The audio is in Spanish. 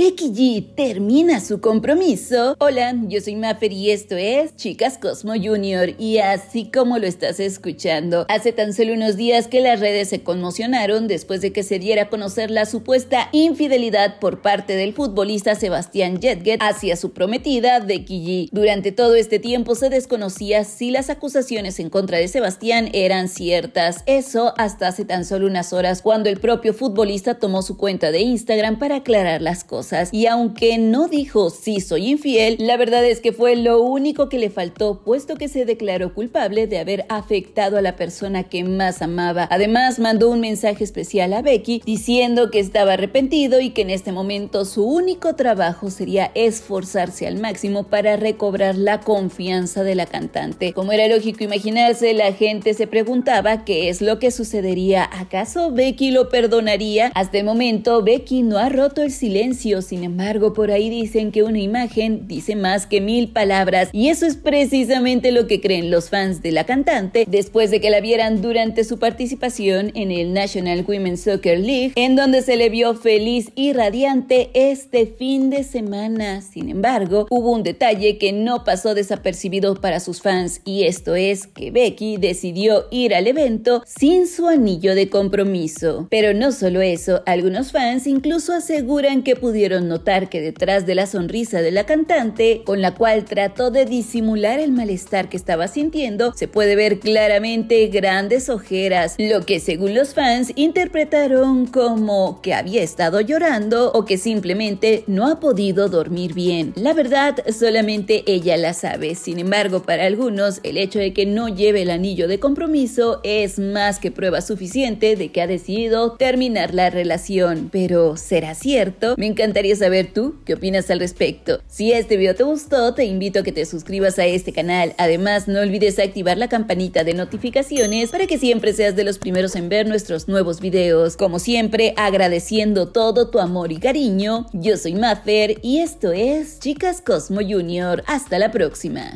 Becky termina su compromiso. Hola, yo soy Maffer y esto es Chicas Cosmo Junior. Y así como lo estás escuchando, hace tan solo unos días que las redes se conmocionaron después de que se diera a conocer la supuesta infidelidad por parte del futbolista Sebastián Jetget hacia su prometida Dekiji. Durante todo este tiempo se desconocía si las acusaciones en contra de Sebastián eran ciertas. Eso hasta hace tan solo unas horas cuando el propio futbolista tomó su cuenta de Instagram para aclarar las cosas y aunque no dijo sí soy infiel, la verdad es que fue lo único que le faltó puesto que se declaró culpable de haber afectado a la persona que más amaba. Además mandó un mensaje especial a Becky diciendo que estaba arrepentido y que en este momento su único trabajo sería esforzarse al máximo para recobrar la confianza de la cantante. Como era lógico imaginarse, la gente se preguntaba qué es lo que sucedería. ¿Acaso Becky lo perdonaría? Hasta el momento Becky no ha roto el silencio, sin embargo por ahí dicen que una imagen dice más que mil palabras y eso es precisamente lo que creen los fans de la cantante después de que la vieran durante su participación en el National Women's Soccer League, en donde se le vio feliz y radiante este fin de semana. Sin embargo, hubo un detalle que no pasó desapercibido para sus fans y esto es que Becky decidió ir al evento sin su anillo de compromiso. Pero no solo eso, algunos fans incluso aseguran que pudieron notar que detrás de la sonrisa de la cantante, con la cual trató de disimular el malestar que estaba sintiendo, se puede ver claramente grandes ojeras, lo que según los fans interpretaron como que había estado llorando o que simplemente no ha podido dormir bien. La verdad, solamente ella la sabe. Sin embargo, para algunos, el hecho de que no lleve el anillo de compromiso es más que prueba suficiente de que ha decidido terminar la relación. Pero, ¿será cierto? Me encantaría encantaría saber tú qué opinas al respecto. Si este video te gustó, te invito a que te suscribas a este canal. Además, no olvides activar la campanita de notificaciones para que siempre seas de los primeros en ver nuestros nuevos videos. Como siempre, agradeciendo todo tu amor y cariño, yo soy Maffer y esto es Chicas Cosmo Junior. Hasta la próxima.